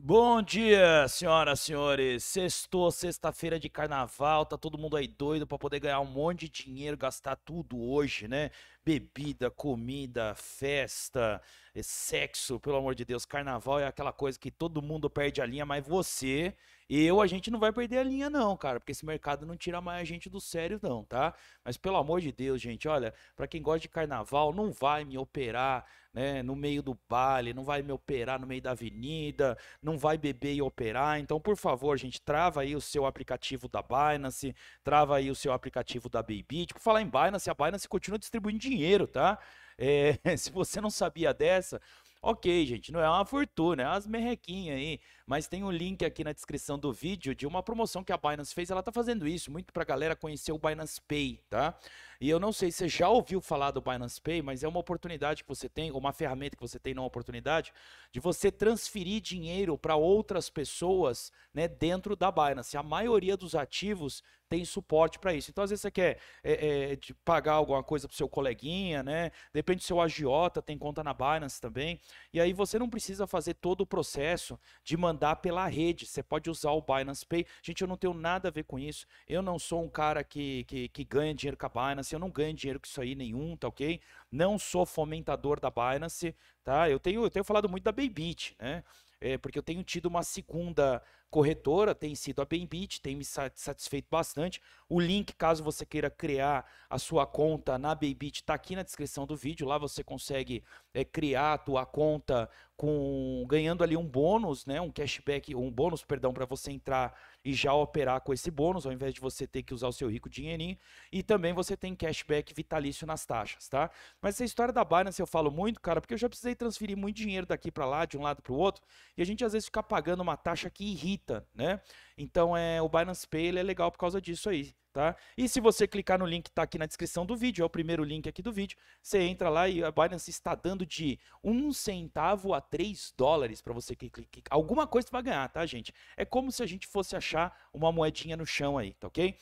Bom dia, senhoras e senhores. Sextou, sexta-feira de carnaval, tá todo mundo aí doido para poder ganhar um monte de dinheiro, gastar tudo hoje, né? Bebida, comida, festa, eh, sexo, pelo amor de Deus, carnaval é aquela coisa que todo mundo perde a linha, mas você eu, a gente não vai perder a linha, não, cara, porque esse mercado não tira mais a gente do sério, não, tá? Mas pelo amor de Deus, gente, olha, para quem gosta de carnaval, não vai me operar né, no meio do baile, não vai me operar no meio da avenida, não vai beber e operar. Então, por favor, gente, trava aí o seu aplicativo da Binance, trava aí o seu aplicativo da Bybit. Por falar em Binance, a Binance continua distribuindo dinheiro, tá? É, se você não sabia dessa, ok, gente, não é uma fortuna, é umas merrequinhas aí mas tem um link aqui na descrição do vídeo de uma promoção que a Binance fez. Ela está fazendo isso muito para a galera conhecer o Binance Pay, tá? E eu não sei se você já ouviu falar do Binance Pay, mas é uma oportunidade que você tem, ou uma ferramenta que você tem, não uma oportunidade, de você transferir dinheiro para outras pessoas né, dentro da Binance. A maioria dos ativos tem suporte para isso. Então, às vezes você quer é, é, pagar alguma coisa para seu coleguinha, né? Depende do seu agiota, tem conta na Binance também. E aí você não precisa fazer todo o processo de mandar mandar pela rede. Você pode usar o Binance Pay. Gente, eu não tenho nada a ver com isso. Eu não sou um cara que, que, que ganha dinheiro com a Binance. Eu não ganho dinheiro com isso aí nenhum, tá ok? Não sou fomentador da Binance, tá? Eu tenho, eu tenho falado muito da Baybit, né? É, porque eu tenho tido uma segunda corretora, tem sido a Bembit, tem me satisfeito bastante. O link, caso você queira criar a sua conta na Bembit, está aqui na descrição do vídeo. Lá você consegue é, criar a tua conta com ganhando ali um bônus, né, um cashback, um bônus, perdão, para você entrar e já operar com esse bônus, ao invés de você ter que usar o seu rico dinheirinho. E também você tem cashback vitalício nas taxas, tá? Mas essa história da Binance eu falo muito, cara, porque eu já precisei transferir muito dinheiro daqui para lá, de um lado para o outro, e a gente às vezes fica pagando uma taxa que irrita, né? Então é o Binance Pay ele é legal por causa disso aí tá? E se você clicar no link que está aqui na descrição do vídeo, é o primeiro link aqui do vídeo, você entra lá e a Binance está dando de um centavo a três dólares para você que clique. Alguma coisa você vai ganhar, tá, gente? É como se a gente fosse achar uma moedinha no chão aí, tá ok?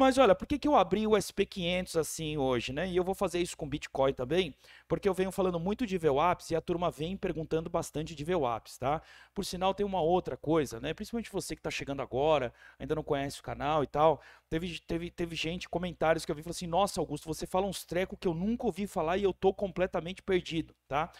Mas olha, por que, que eu abri o SP500 assim hoje, né? E eu vou fazer isso com Bitcoin também, porque eu venho falando muito de VWAPs e a turma vem perguntando bastante de VWAPs, tá? Por sinal, tem uma outra coisa, né? Principalmente você que está chegando agora, ainda não conhece o canal e tal. Teve, teve, teve gente, comentários que eu vi, falou assim, nossa, Augusto, você fala uns trecos que eu nunca ouvi falar e eu tô completamente perdido, tá?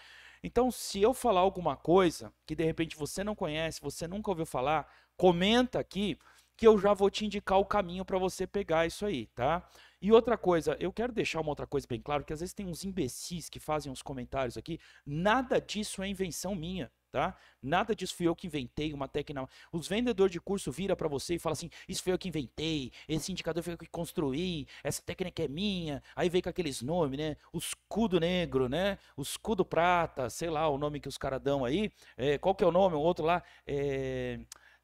Então, se eu falar alguma coisa que de repente você não conhece, você nunca ouviu falar, comenta aqui, que eu já vou te indicar o caminho para você pegar isso aí, tá? E outra coisa, eu quero deixar uma outra coisa bem claro, que às vezes tem uns imbecis que fazem uns comentários aqui, nada disso é invenção minha. Tá? Nada disso fui eu que inventei uma técnica. Os vendedores de curso vira para você e fala assim: "Isso foi eu que inventei, esse indicador foi eu que construí, essa técnica é minha". Aí vem com aqueles nomes, né? O escudo negro, né? O escudo prata, sei lá, o nome que os caras dão aí. É, qual que é o nome? O outro lá é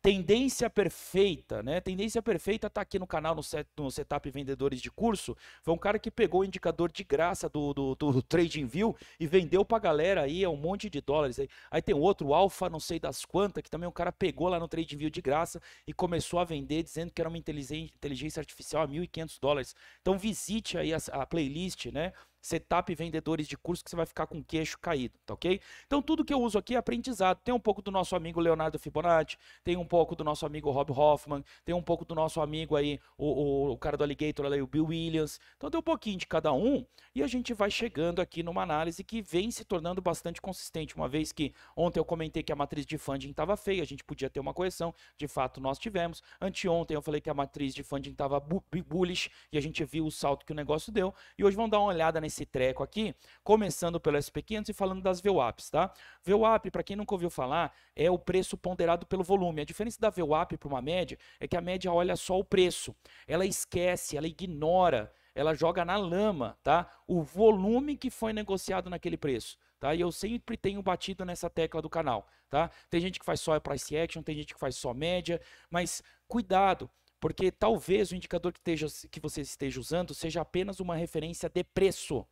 Tendência Perfeita, né? Tendência Perfeita tá aqui no canal, no, set, no Setup Vendedores de Curso. Foi um cara que pegou o indicador de graça do, do, do TradingView e vendeu pra galera aí é um monte de dólares. Aí, aí tem outro, Alfa, não sei das quantas, que também um cara pegou lá no TradingView de graça e começou a vender dizendo que era uma inteligência artificial a 1.500 dólares. Então visite aí a, a playlist, né? setup vendedores de curso que você vai ficar com o queixo caído, tá ok? Então tudo que eu uso aqui é aprendizado. Tem um pouco do nosso amigo Leonardo Fibonacci, tem um pouco do nosso amigo Rob Hoffman, tem um pouco do nosso amigo aí, o, o, o cara do Alligator, o Bill Williams. Então tem um pouquinho de cada um e a gente vai chegando aqui numa análise que vem se tornando bastante consistente, uma vez que ontem eu comentei que a matriz de funding estava feia, a gente podia ter uma correção, de fato nós tivemos. Anteontem eu falei que a matriz de funding estava bullish e a gente viu o salto que o negócio deu. E hoje vamos dar uma olhada nesse esse treco aqui, começando pelo SP500 e falando das VWAPs, tá? VWAP, para quem nunca ouviu falar, é o preço ponderado pelo volume. A diferença da VWAP para uma média é que a média olha só o preço. Ela esquece, ela ignora, ela joga na lama, tá? O volume que foi negociado naquele preço tá? E eu sempre tenho batido nessa tecla do canal, tá? Tem gente que faz só price action, tem gente que faz só média, mas cuidado, porque talvez o indicador que, esteja, que você esteja usando seja apenas uma referência de preço.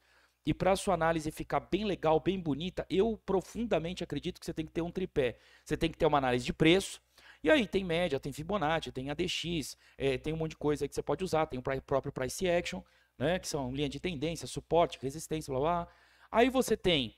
E para a sua análise ficar bem legal, bem bonita, eu profundamente acredito que você tem que ter um tripé. Você tem que ter uma análise de preço. E aí tem média, tem Fibonacci, tem ADX, é, tem um monte de coisa que você pode usar, tem o próprio price action, né, que são linha de tendência, suporte, resistência, blá blá. Aí você tem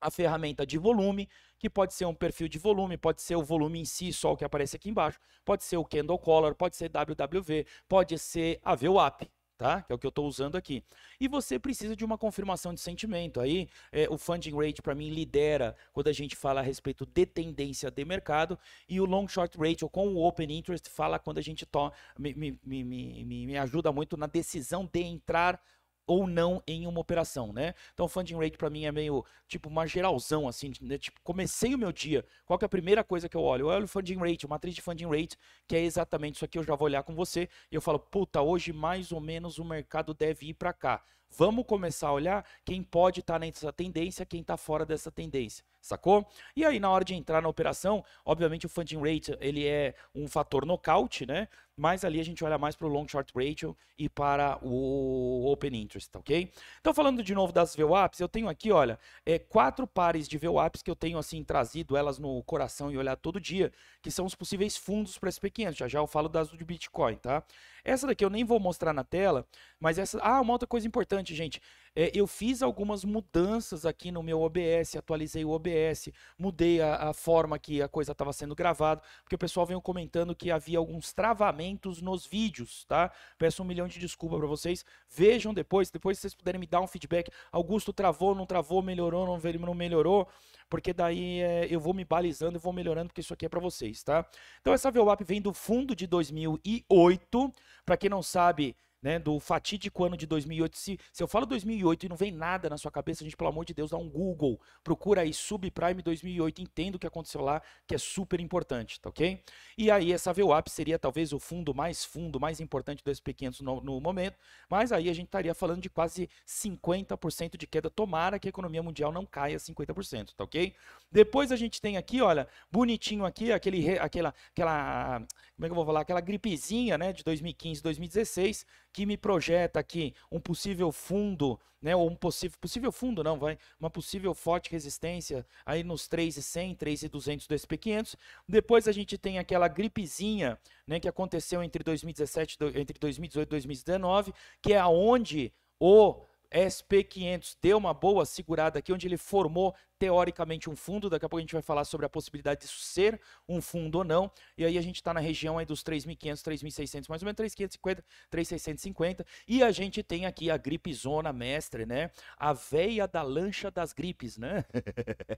a ferramenta de volume, que pode ser um perfil de volume, pode ser o volume em si, só o que aparece aqui embaixo, pode ser o candle color, pode ser WWV, pode ser a VWAP, tá? Que é o que eu estou usando aqui. E você precisa de uma confirmação de sentimento. Aí, é, o funding rate para mim lidera quando a gente fala a respeito de tendência de mercado e o long short rate ou com o open interest fala quando a gente to me, me, me, me, me ajuda muito na decisão de entrar ou não em uma operação, né? Então, funding rate para mim é meio tipo uma geralzão assim, né? tipo, comecei o meu dia, qual que é a primeira coisa que eu olho? Eu olho o funding rate, a matriz de funding rate, que é exatamente isso aqui, eu já vou olhar com você e eu falo, puta, hoje mais ou menos o mercado deve ir para cá. Vamos começar a olhar quem pode estar tá nessa tendência, quem está fora dessa tendência sacou? E aí na hora de entrar na operação, obviamente o funding rate ele é um fator nocaute, né? Mas ali a gente olha mais para o long short ratio e para o open interest, tá ok? Então falando de novo das VWAPs, eu tenho aqui, olha, é, quatro pares de VWAPs que eu tenho assim trazido elas no coração e olhar todo dia, que são os possíveis fundos para SP500. Já já eu falo das do Bitcoin, tá? Essa daqui eu nem vou mostrar na tela, mas essa, ah, uma outra coisa importante, gente. É, eu fiz algumas mudanças aqui no meu OBS, atualizei o OBS, mudei a, a forma que a coisa estava sendo gravada, porque o pessoal veio comentando que havia alguns travamentos nos vídeos, tá? Peço um milhão de desculpa para vocês. Vejam depois, depois vocês puderem me dar um feedback. Augusto travou, não travou, melhorou, não, não melhorou, porque daí é, eu vou me balizando, e vou melhorando, porque isso aqui é para vocês, tá? Então essa VWAP vem do fundo de 2008. Para quem não sabe, né, do fatídico ano de 2008. Se, se eu falo 2008 e não vem nada na sua cabeça, a gente, pelo amor de Deus, dá um Google. Procura aí subprime 2008, entenda o que aconteceu lá, que é super importante, tá ok? E aí essa VWAP seria talvez o fundo mais fundo, mais importante do SP500 no, no momento, mas aí a gente estaria falando de quase 50% de queda. Tomara que a economia mundial não caia 50%, tá ok? Depois a gente tem aqui, olha, bonitinho aqui, aquele, aquela, aquela, como é que eu vou falar? Aquela gripezinha, né, de 2015, 2016, que me projeta aqui um possível fundo, né, ou um possível possível fundo não, vai, uma possível forte resistência aí nos 3,100, 3,200 do SP500. Depois a gente tem aquela gripezinha, né, que aconteceu entre 2017, entre 2018 e 2019, que é aonde o SP500 deu uma boa segurada aqui, onde ele formou teoricamente um fundo. Daqui a pouco a gente vai falar sobre a possibilidade disso ser um fundo ou não. E aí a gente está na região aí dos 3.500, 3.600, mais ou menos 3.550, 3.650. E a gente tem aqui a gripe zona mestre, né? A veia da lancha das gripes, né?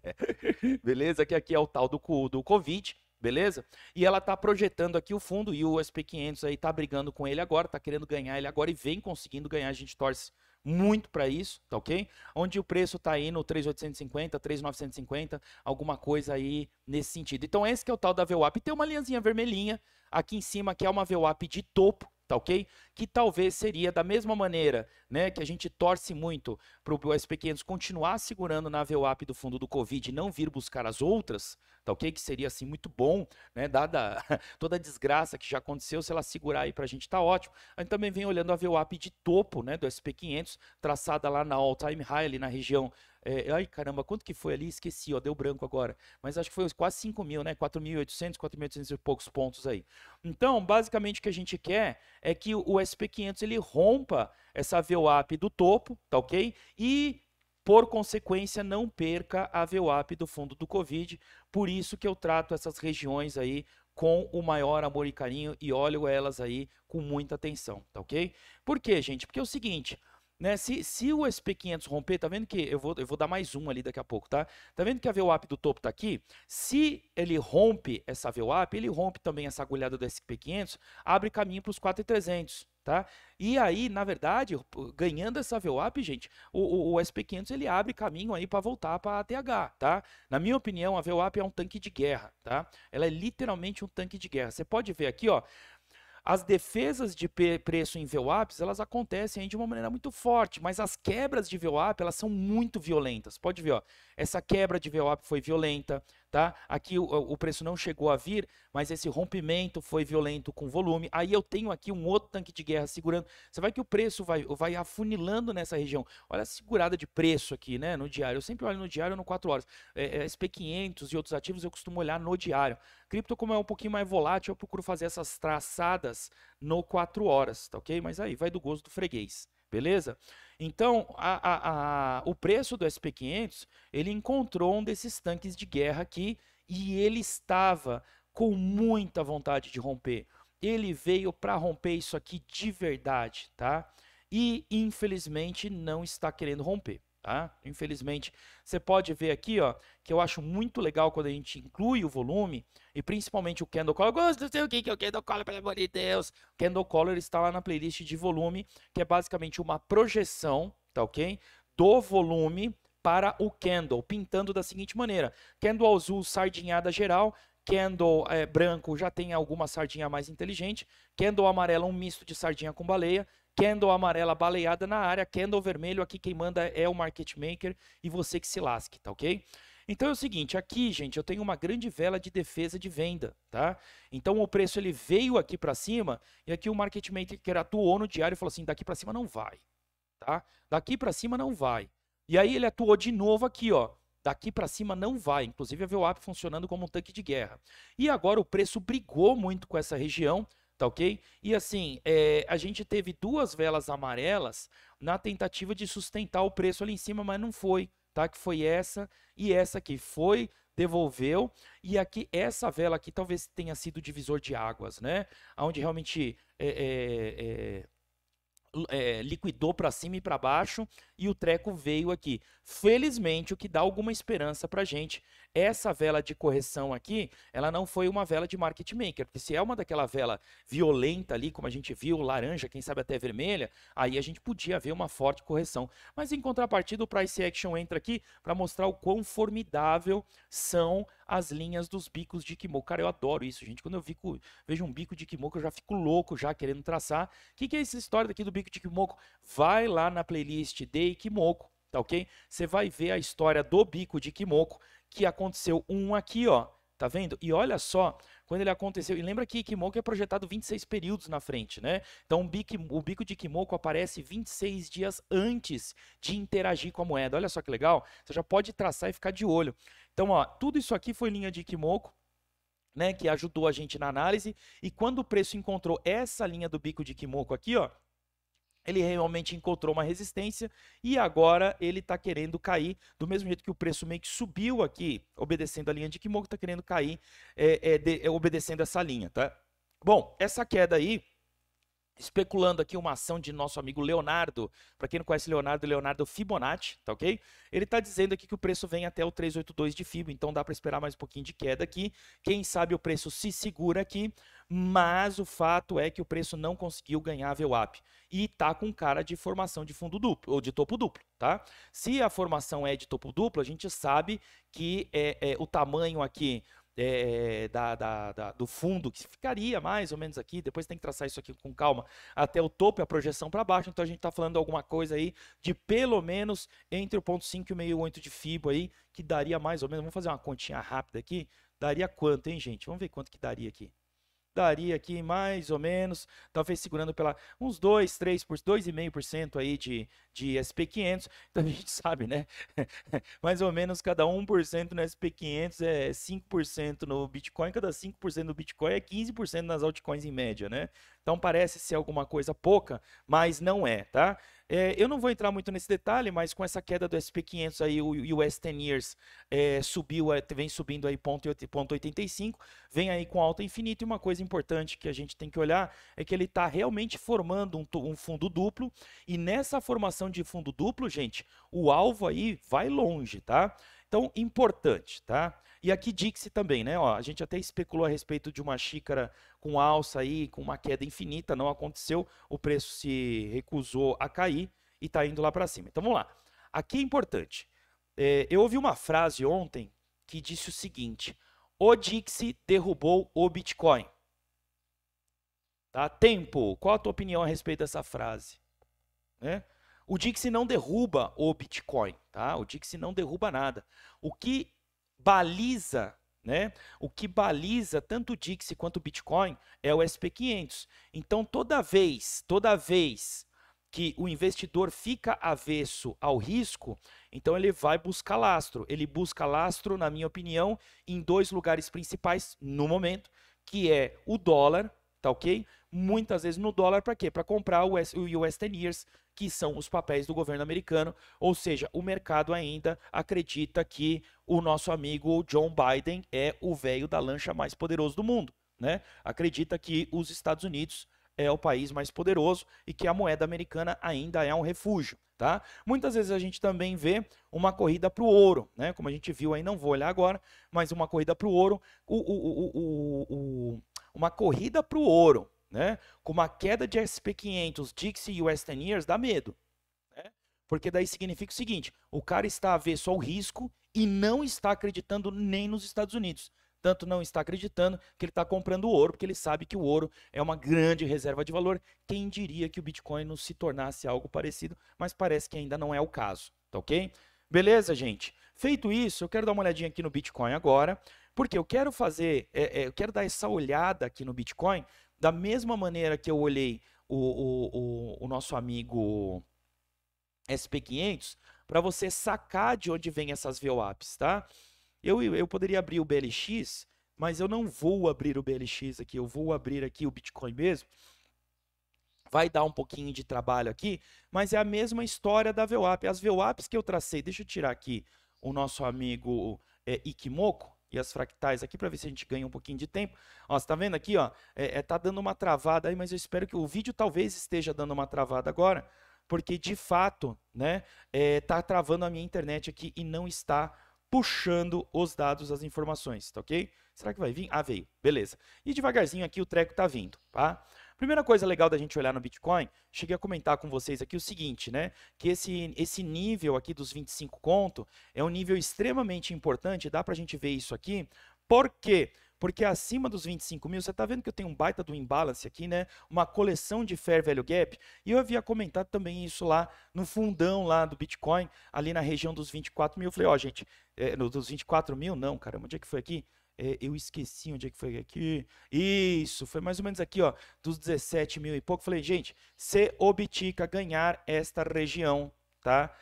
Beleza? Que aqui é o tal do, do Covid beleza? E ela tá projetando aqui o fundo e o SP500 aí tá brigando com ele agora, tá querendo ganhar ele agora e vem conseguindo ganhar, a gente torce muito para isso, tá ok? Onde o preço tá aí indo 3,850, 3,950, alguma coisa aí nesse sentido. Então esse que é o tal da VWAP. tem uma linhazinha vermelhinha aqui em cima que é uma VWAP de topo, tá ok? que talvez seria da mesma maneira, né, que a gente torce muito para o SP500 continuar segurando na VWAP do fundo do Covid e não vir buscar as outras, tá ok? Que seria assim muito bom, né, dada toda a desgraça que já aconteceu, se ela segurar aí para a gente está ótimo. A gente também vem olhando a VWAP de topo, né, do SP500, traçada lá na all time high, ali na região é, ai, caramba, quanto que foi ali? Esqueci, ó, deu branco agora. Mas acho que foi quase 5 mil, né? 4.800, 4.800 e poucos pontos aí. Então, basicamente o que a gente quer é que o SP500 ele rompa essa VWAP do topo, tá ok? E por consequência, não perca a VWAP do fundo do Covid. Por isso que eu trato essas regiões aí com o maior amor e carinho e olho elas aí com muita atenção, tá ok? Por quê, gente? Porque é o seguinte, né? Se, se o SP500 romper, tá vendo que eu vou, eu vou dar mais um ali daqui a pouco, tá? Tá vendo que a VWAP do topo tá aqui? Se ele rompe essa VWAP, ele rompe também essa agulhada do SP500, abre caminho para os 4,300. Tá? E aí, na verdade, ganhando essa VWAP, gente, o, o, o SP500 ele abre caminho aí para voltar para a ATH, tá? Na minha opinião, a VWAP é um tanque de guerra, tá? Ela é literalmente um tanque de guerra. Você pode ver aqui, ó, as defesas de preço em VWAPs, elas acontecem de uma maneira muito forte, mas as quebras de VWAP, elas são muito violentas. Pode ver, ó. Essa quebra de VWAP foi violenta, tá? Aqui o, o, preço não chegou a vir, mas esse rompimento foi violento com volume. Aí eu tenho aqui um outro tanque de guerra segurando. Você vai que o preço vai, vai afunilando nessa região. Olha a segurada de preço aqui, né? No diário. Eu sempre olho no diário no 4 horas. É, é, SP500 e outros ativos eu costumo olhar no diário. Cripto, como é um pouquinho mais volátil, eu procuro fazer essas traçadas no 4 horas, tá ok? Mas aí vai do gosto do freguês, beleza? Então, a, a, a, o preço do SP500, ele encontrou um desses tanques de guerra aqui e ele estava com muita vontade de romper. Ele veio para romper isso aqui de verdade, tá? E infelizmente não está querendo romper. Tá? Infelizmente, você pode ver aqui, ó, que eu acho muito legal quando a gente inclui o volume e principalmente o candle color. Eu gosto, não sei o que que é o candle color, pelo amor de Deus. O candle color está lá na playlist de volume, que é basicamente uma projeção, tá ok? Do volume para o candle, pintando da seguinte maneira: candle azul sardinhada geral, candle eh, é, branco já tem alguma sardinha mais inteligente, candle amarelo um misto de sardinha com baleia candle amarela baleada na área, candle vermelho, aqui quem manda é o market maker e você que se lasque, tá ok? Então é o seguinte, aqui, gente, eu tenho uma grande vela de defesa de venda, tá? Então o preço ele veio aqui para cima e aqui o market maker atuou no diário e falou assim, daqui para cima não vai, tá? Daqui para cima não vai. E aí ele atuou de novo aqui, ó. Daqui para cima não vai, inclusive a VWAP funcionando como um tanque de guerra. E agora o preço brigou muito com essa região tá ok? E assim, é, a gente teve duas velas amarelas na tentativa de sustentar o preço ali em cima, mas não foi, tá? Que foi essa e essa aqui. Foi, devolveu, e aqui, essa vela aqui talvez tenha sido divisor de águas, né? Onde realmente é, é, é, liquidou para cima e para baixo e o treco veio aqui. Felizmente, o que dá alguma esperança para gente, essa vela de correção aqui, ela não foi uma vela de market maker, porque se é uma daquela vela violenta ali, como a gente viu, laranja, quem sabe até vermelha, aí a gente podia ver uma forte correção. Mas em contrapartida, o price action entra aqui para mostrar o quão formidável são as linhas dos bicos de Kimoku. Cara, eu adoro isso, gente. Quando eu fico, vejo um bico de Kimoku, eu já fico louco já querendo traçar. O que, que é essa história daqui do bico de Tique vai lá na playlist de Kimoko, tá ok? Você vai ver a história do bico de Kimoko que aconteceu um aqui, ó. Tá vendo? E olha só, quando ele aconteceu. E lembra que Kimoko é projetado 26 períodos na frente, né? Então o bico, o bico de Kimoko aparece 26 dias antes de interagir com a moeda. Olha só que legal. Você já pode traçar e ficar de olho. Então, ó, tudo isso aqui foi linha de Kimoko, Né, que ajudou a gente na análise, e quando o preço encontrou essa linha do bico de Kimoko aqui, ó, ele realmente encontrou uma resistência e agora ele está querendo cair, do mesmo jeito que o preço meio que subiu aqui, obedecendo a linha de Kimoku, está querendo cair, é, é, de, é, obedecendo essa linha, tá? Bom, essa queda aí especulando aqui uma ação de nosso amigo Leonardo. Para quem não conhece Leonardo, Leonardo Fibonacci, tá ok? Ele está dizendo aqui que o preço vem até o 382 de Fibonacci, então dá para esperar mais um pouquinho de queda aqui. Quem sabe o preço se segura aqui, mas o fato é que o preço não conseguiu ganhar a VWAP e tá com cara de formação de fundo duplo ou de topo duplo, tá? Se a formação é de topo duplo, a gente sabe que é, é o tamanho aqui é, é, da, da, da, do fundo, que ficaria mais ou menos aqui, depois tem que traçar isso aqui com calma, até o topo e a projeção para baixo, então a gente está falando alguma coisa aí de pelo menos entre o ponto 5 e o meio 8 de Fibo aí, que daria mais ou menos, vamos fazer uma continha rápida aqui, daria quanto, hein gente? Vamos ver quanto que daria aqui daria aqui mais ou menos, talvez segurando pela uns 2, 3, 2,5% aí de, de SP500. Então a gente sabe, né? mais ou menos cada 1% no SP500 é 5% no Bitcoin, cada 5% no Bitcoin é 15% nas altcoins em média, né? Então parece ser alguma coisa pouca, mas não é, tá? É, eu não vou entrar muito nesse detalhe, mas com essa queda do SP500 aí, o US 10 Years é, subiu, é, vem subindo aí 0,85, vem aí com alta infinita e uma coisa importante que a gente tem que olhar é que ele está realmente formando um, um, fundo duplo e nessa formação de fundo duplo, gente, o alvo aí vai longe, tá? Então, importante, tá? E aqui Dixie também, né? Ó, a gente até especulou a respeito de uma xícara com alça aí, com uma queda infinita, não aconteceu, o preço se recusou a cair e está indo lá para cima. Então vamos lá. Aqui é importante. É, eu ouvi uma frase ontem que disse o seguinte: o Dixie derrubou o Bitcoin. Tá? Tempo, qual a tua opinião a respeito dessa frase? Né? O Dixie não derruba o Bitcoin, tá? O Dixie não derruba nada. O que baliza, né? O que baliza tanto o Dixie quanto o Bitcoin é o SP500. Então, toda vez, toda vez que o investidor fica avesso ao risco, então ele vai buscar lastro. Ele busca lastro, na minha opinião, em dois lugares principais no momento, que é o dólar, tá ok? Muitas vezes no dólar para quê? Para comprar o US, o US 10 years que são os papéis do governo americano, ou seja, o mercado ainda acredita que o nosso amigo John Biden é o velho da lancha mais poderoso do mundo, né? Acredita que os Estados Unidos é o país mais poderoso e que a moeda americana ainda é um refúgio, tá? Muitas vezes a gente também vê uma corrida para o ouro, né? Como a gente viu aí, não vou olhar agora, mas uma corrida para o ouro, o, o, o, o, uma corrida para o ouro, né? Com uma queda de SP500, Dixie e West 10 Years dá medo, né? Porque daí significa o seguinte, o cara está a ver só o risco e não está acreditando nem nos Estados Unidos. Tanto não está acreditando que ele está comprando ouro, porque ele sabe que o ouro é uma grande reserva de valor. Quem diria que o Bitcoin não se tornasse algo parecido, mas parece que ainda não é o caso, tá ok? Beleza, gente? Feito isso, eu quero dar uma olhadinha aqui no Bitcoin agora, porque eu quero fazer, é, é, eu quero dar essa olhada aqui no Bitcoin da mesma maneira que eu olhei o, o, o, o nosso amigo SP500, para você sacar de onde vem essas VWAPs, tá? Eu, eu poderia abrir o BLX, mas eu não vou abrir o BLX aqui, eu vou abrir aqui o Bitcoin mesmo. Vai dar um pouquinho de trabalho aqui, mas é a mesma história da VWAP. As VWAPs que eu tracei, deixa eu tirar aqui o nosso amigo é, eh, Ikimoko, e as fractais aqui para ver se a gente ganha um pouquinho de tempo. Ó, você está vendo aqui, ó, é, é, tá dando uma travada aí, mas eu espero que o vídeo talvez esteja dando uma travada agora, porque de fato, né, é, tá travando a minha internet aqui e não está puxando os dados, as informações, tá ok? Será que vai vir? Ah, veio. Beleza. E devagarzinho aqui o treco tá vindo, tá? Primeira coisa legal da gente olhar no Bitcoin, cheguei a comentar com vocês aqui o seguinte, né? Que esse, esse nível aqui dos 25 conto é um nível extremamente importante, dá para a gente ver isso aqui. Por quê? porque acima dos 25 mil, você está vendo que eu tenho um baita do imbalance aqui, né? Uma coleção de Fair Value Gap, e eu havia comentado também isso lá no fundão lá do Bitcoin, ali na região dos 24 mil. Eu falei, ó, oh, gente, é, dos 24 mil, não, caramba, onde é que foi aqui? é, eu esqueci onde é que foi aqui. Isso, foi mais ou menos aqui, ó, dos 17 mil e pouco. Falei, gente, se obtica ganhar esta região, tá?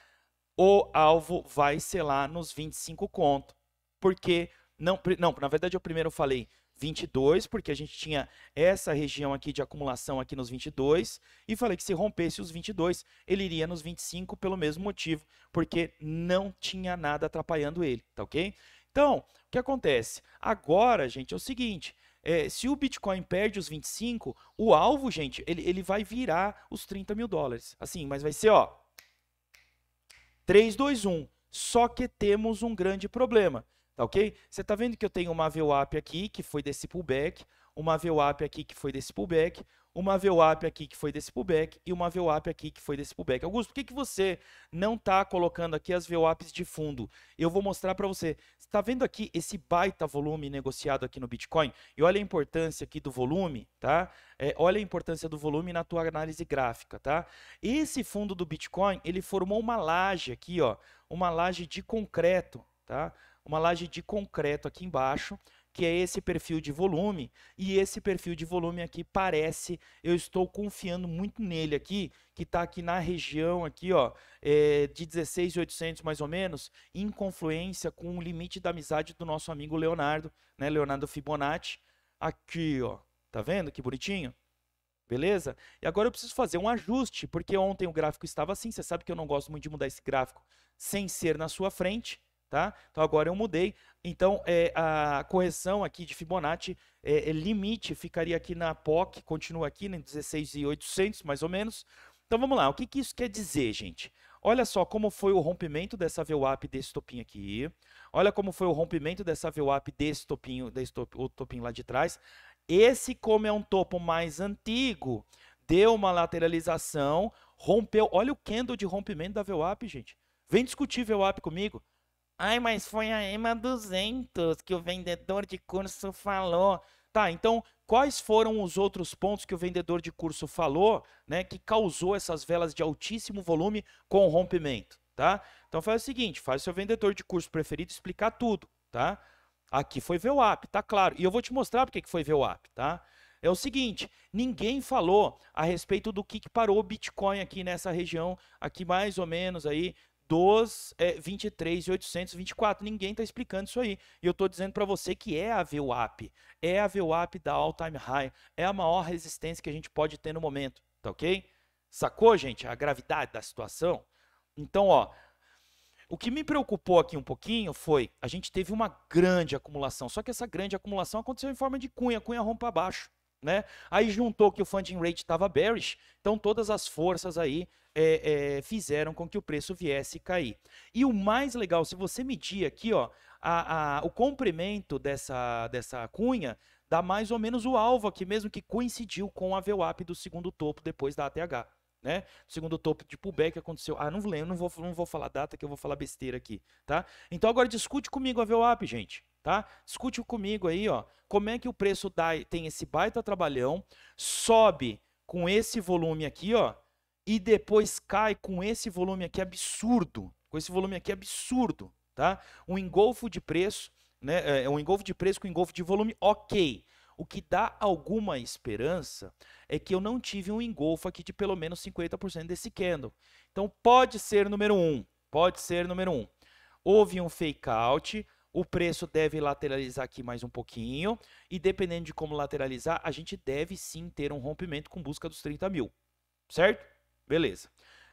O alvo vai ser lá nos 25 conto. Porque, não, não, na verdade eu primeiro falei 22, porque a gente tinha essa região aqui de acumulação aqui nos 22, e falei que se rompesse os 22, ele iria nos 25 pelo mesmo motivo, porque não tinha nada atrapalhando ele, tá ok? Então, o que acontece? Agora, gente, é o seguinte. É, se o Bitcoin perde os 25, o alvo, gente, ele, ele vai virar os 30 mil dólares. Assim, mas vai ser, ó, 3, 2, 1. Só que temos um grande problema, tá ok? Você tá vendo que eu tenho uma VWAP aqui, que foi desse pullback, uma VWAP aqui, que foi desse pullback, uma VWAP aqui que foi desse pullback e uma VWAP aqui que foi desse pullback. Augusto, por que, que você não está colocando aqui as VWAPs de fundo? Eu vou mostrar para você. Você está vendo aqui esse baita volume negociado aqui no Bitcoin? E olha a importância aqui do volume, tá? É, olha a importância do volume na tua análise gráfica, tá? Esse fundo do Bitcoin, ele formou uma laje aqui, ó, uma laje de concreto, tá? Uma laje de concreto aqui embaixo, que é esse perfil de volume, e esse perfil de volume aqui parece, eu estou confiando muito nele aqui, que está aqui na região aqui, ó, é, de 16,800 mais ou menos, em confluência com o limite da amizade do nosso amigo Leonardo, né, Leonardo Fibonacci, aqui, ó, tá vendo que bonitinho? Beleza? E agora eu preciso fazer um ajuste, porque ontem o gráfico estava assim, você sabe que eu não gosto muito de mudar esse gráfico sem ser na sua frente, Tá? Então agora eu mudei. Então é, a correção aqui de Fibonacci é, é, limite ficaria aqui na POC, continua aqui né, em 16,800 mais ou menos. Então vamos lá, o que, que isso quer dizer, gente? Olha só como foi o rompimento dessa VWAP desse topinho aqui. Olha como foi o rompimento dessa VWAP desse topinho, desse top, o topinho lá de trás. Esse, como é um topo mais antigo, deu uma lateralização, rompeu. Olha o candle de rompimento da VWAP, gente. Vem discutir VWAP comigo. Ai, mas foi a EMA 200 que o vendedor de curso falou. Tá, então quais foram os outros pontos que o vendedor de curso falou, né, que causou essas velas de altíssimo volume com o rompimento, tá? Então faz o seguinte, faz seu vendedor de curso preferido explicar tudo, tá? Aqui foi VWAP, tá claro. E eu vou te mostrar porque que foi VWAP, tá? É o seguinte, ninguém falou a respeito do que, que parou o Bitcoin aqui nessa região, aqui mais ou menos aí dos é, eh, 23.824. Ninguém está explicando isso aí. E eu estou dizendo para você que é a VWAP. É a VWAP da All Time High. É a maior resistência que a gente pode ter no momento. Tá ok? Sacou, gente, a gravidade da situação? Então, ó, o que me preocupou aqui um pouquinho foi a gente teve uma grande acumulação, só que essa grande acumulação aconteceu em forma de cunha, cunha rompa abaixo. Né? Aí juntou que o funding rate estava bearish, então todas as forças aí é, é, fizeram com que o preço viesse cair. E o mais legal, se você medir aqui, ó, a, a, o comprimento dessa, dessa cunha dá mais ou menos o alvo aqui mesmo que coincidiu com a VWAP do segundo topo depois da ATH. Né? Segundo topo de pullback aconteceu. Ah, não lembro, não vou, não vou falar data que eu vou falar besteira aqui, tá? Então agora discute comigo a VWAP, gente tá? Escute comigo aí, ó. Como é que o preço da, tem esse baita trabalhão, sobe com esse volume aqui, ó, e depois cai com esse volume aqui absurdo, com esse volume aqui absurdo, tá? Um engolfo de preço, né? É, é um engolfo de preço com engolfo de volume, ok. O que dá alguma esperança é que eu não tive um engolfo aqui de pelo menos 50% desse candle. Então pode ser número um, pode ser número um. Houve um fake out, o preço deve lateralizar aqui mais um pouquinho. E dependendo de como lateralizar, a gente deve sim ter um rompimento com busca dos 30 mil. Certo? Beleza.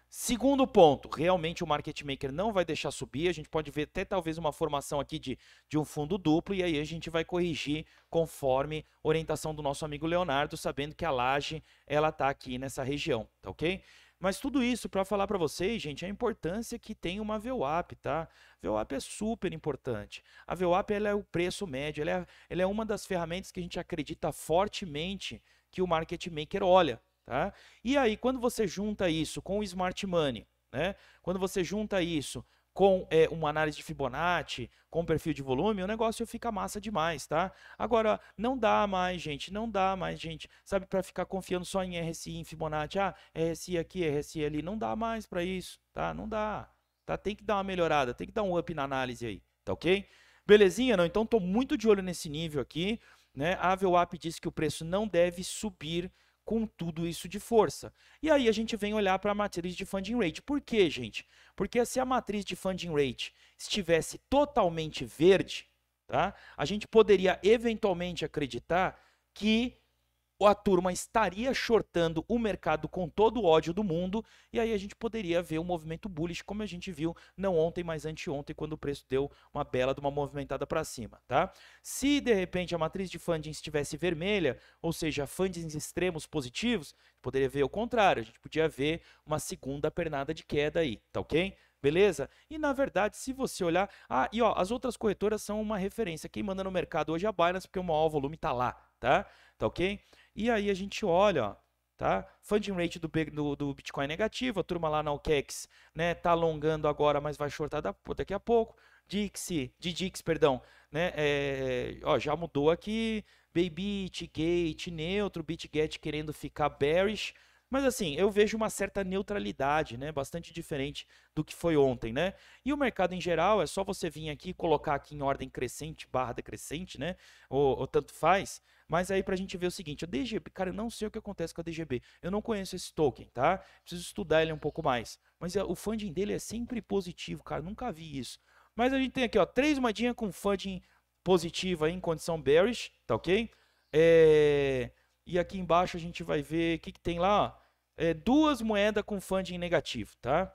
Segundo ponto, realmente o market maker não vai deixar subir, a gente pode ver até talvez uma formação aqui de, de um fundo duplo e aí a gente vai corrigir conforme orientação do nosso amigo Leonardo, sabendo que a laje ela tá aqui nessa região, tá ok? Mas tudo isso para falar para vocês, gente, a importância que tem uma VWAP, tá? A VWAP é super importante. A VWAP ela é o preço médio, ela é, ela é uma das ferramentas que a gente acredita fortemente que o market maker olha, tá? E aí, quando você junta isso com o smart money, né? Quando você junta isso com é, uma análise de Fibonacci, com perfil de volume, o negócio fica massa demais, tá? Agora, não dá mais, gente, não dá mais, gente, sabe, para ficar confiando só em RSI, em Fibonacci, ah, RSI aqui, RSI ali, não dá mais para isso, tá? Não dá, tá? Tem que dar uma melhorada, tem que dar um up na análise aí, tá ok? Belezinha? Não, então tô muito de olho nesse nível aqui, né? A Avelap disse que o preço não deve subir com tudo isso de força. E aí a gente vem olhar para a matriz de funding rate. Por quê, gente? Porque se a matriz de funding rate estivesse totalmente verde, tá? A gente poderia eventualmente acreditar que a turma estaria shortando o mercado com todo o ódio do mundo, e aí a gente poderia ver um movimento bullish, como a gente viu não ontem, mas anteontem, quando o preço deu uma bela de uma movimentada para cima, tá? Se de repente a matriz de funding estivesse vermelha, ou seja, fundings extremos positivos, poderia ver o contrário, a gente podia ver uma segunda pernada de queda aí, tá ok? beleza? E na verdade, se você olhar, ah, e ó, as outras corretoras são uma referência. Quem manda no mercado hoje é a Binance, porque o maior volume tá lá, tá? Tá ok? E aí a gente olha, ó, tá? Funding rate do, do, do, Bitcoin é negativo, a turma lá na OKEX, né, tá alongando agora, mas vai shortar da, daqui a pouco. Dixie, Dix perdão, né, é, ó, já mudou aqui, Baybit, Gate, Neutro, BitGet querendo ficar bearish, mas assim, eu vejo uma certa neutralidade, né? Bastante diferente do que foi ontem, né? E o mercado em geral é só você vir aqui colocar aqui em ordem crescente, barra decrescente, né? Ou, ou tanto faz. Mas aí pra gente ver o seguinte, a DGB, cara, eu não sei o que acontece com a DGB. Eu não conheço esse token, tá? Preciso estudar ele um pouco mais. Mas é, o funding dele é sempre positivo, cara. Nunca vi isso. Mas a gente tem aqui, ó, três moedinhas com funding aí em condição bearish, tá ok? É... E aqui embaixo a gente vai ver o que, que tem lá, ó é, duas moedas com funding negativo, tá?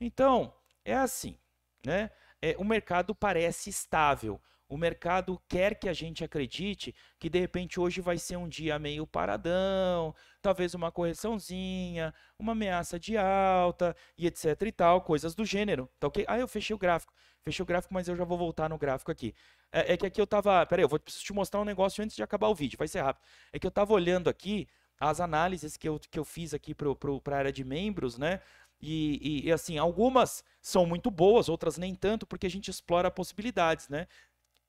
Então, é assim, né? É, o mercado parece estável. O mercado quer que a gente acredite que de repente hoje vai ser um dia meio paradão, talvez uma correçãozinha, uma ameaça de alta e etc e tal, coisas do gênero, tá ok? Ah, eu fechei o gráfico, fechei o gráfico, mas eu já vou voltar no gráfico aqui. É, é que aqui eu tava, peraí, eu vou preciso te mostrar um negócio antes de acabar o vídeo, vai ser rápido. É que eu tava olhando aqui as análises que eu, que eu fiz aqui para a área de membros, né? E, e, e, assim, algumas são muito boas, outras nem tanto, porque a gente explora possibilidades, né?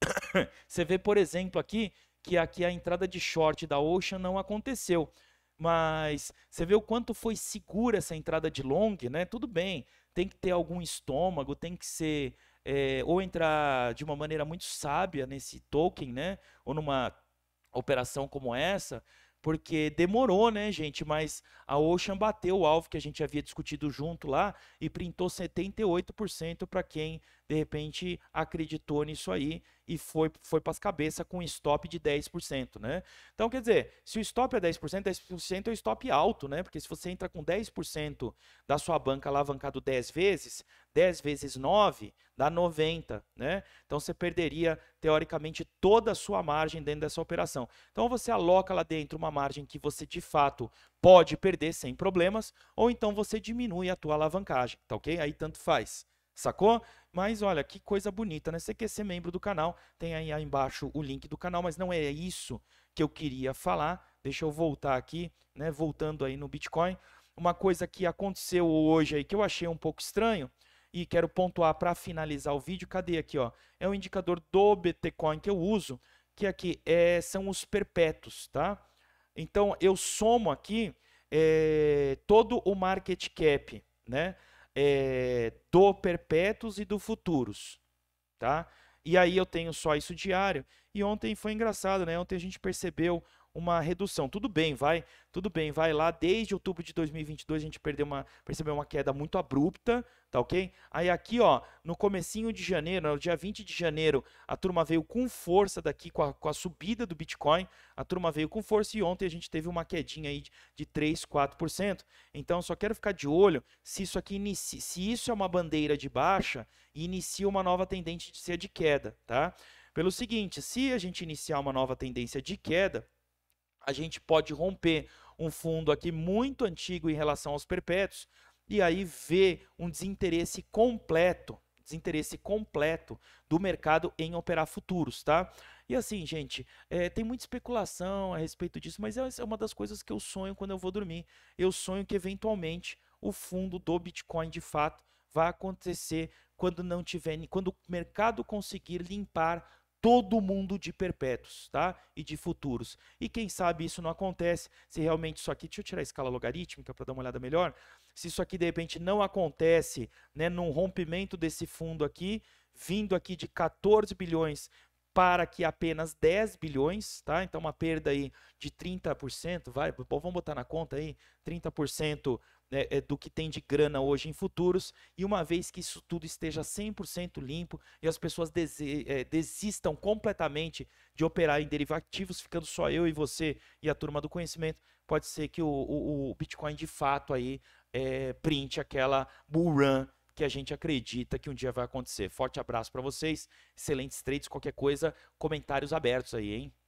Você vê, por exemplo, aqui que aqui a entrada de short da Ocean não aconteceu. Mas você vê o quanto foi segura essa entrada de long, né? Tudo bem, tem que ter algum estômago, tem que ser. É, ou entrar de uma maneira muito sábia nesse token, né? Ou numa operação como essa, porque demorou, né, gente? Mas a Ocean bateu o alvo que a gente havia discutido junto lá e printou 78% para quem de repente acreditou nisso aí e foi, foi para as cabeças com stop de 10%, né? Então, quer dizer, se o stop é 10%, 10% é o stop alto, né? Porque se você entra com 10% da sua banca alavancado 10 vezes, 10 vezes 9 dá 90, né? Então, você perderia, teoricamente, toda a sua margem dentro dessa operação. Então, você aloca lá dentro uma margem que você, de fato, pode perder sem problemas, ou então você diminui a tua alavancagem, tá ok? Aí tanto faz. Sacou? Mas olha, que coisa bonita, né? Você quer ser membro do canal, tem aí, embaixo o link do canal, mas não é isso que eu queria falar. Deixa eu voltar aqui, né? Voltando aí no Bitcoin. Uma coisa que aconteceu hoje aí que eu achei um pouco estranho e quero pontuar para finalizar o vídeo. Cadê aqui, ó? É o um indicador do Bitcoin que eu uso, que aqui é, são os perpétuos, tá? Então eu somo aqui é, todo o market cap, né? é, do perpétuos e do futuros, tá? E aí eu tenho só isso diário. E ontem foi engraçado, né? Ontem a gente percebeu uma redução. Tudo bem, vai, tudo bem, vai lá. Desde outubro de 2022 a gente perdeu uma, percebeu uma queda muito abrupta, tá ok? Aí aqui, ó, no comecinho de janeiro, no dia 20 de janeiro, a turma veio com força daqui com a, com a subida do Bitcoin, a turma veio com força e ontem a gente teve uma quedinha aí de, 3, 4%. Então só quero ficar de olho se isso aqui inicia, se isso é uma bandeira de baixa e inicia uma nova tendência de ser de queda, tá? Pelo seguinte, se a gente iniciar uma nova tendência de queda, a gente pode romper um fundo aqui muito antigo em relação aos perpétuos e aí ver um desinteresse completo, desinteresse completo do mercado em operar futuros, tá? E assim, gente, é, tem muita especulação a respeito disso, mas essa é uma das coisas que eu sonho quando eu vou dormir. Eu sonho que eventualmente o fundo do Bitcoin de fato vai acontecer quando não tiver, quando o mercado conseguir limpar todo mundo de perpétuos, tá? E de futuros. E quem sabe isso não acontece, se realmente isso aqui, deixa eu tirar a escala logarítmica para dar uma olhada melhor, se isso aqui de repente não acontece, né, num rompimento desse fundo aqui, vindo aqui de 14 bilhões para que apenas 10 bilhões, tá? Então uma perda aí de 30%, vai, vamos botar na conta aí, 30% né, é, do que tem de grana hoje em futuros, e uma vez que isso tudo esteja 100% limpo e as pessoas é, desistam completamente de operar em derivativos, ficando só eu e você e a turma do conhecimento, pode ser que o, o, o Bitcoin de fato aí é, print aquela bull run que a gente acredita que um dia vai acontecer. Forte abraço para vocês, excelentes trades, qualquer coisa, comentários abertos aí, hein?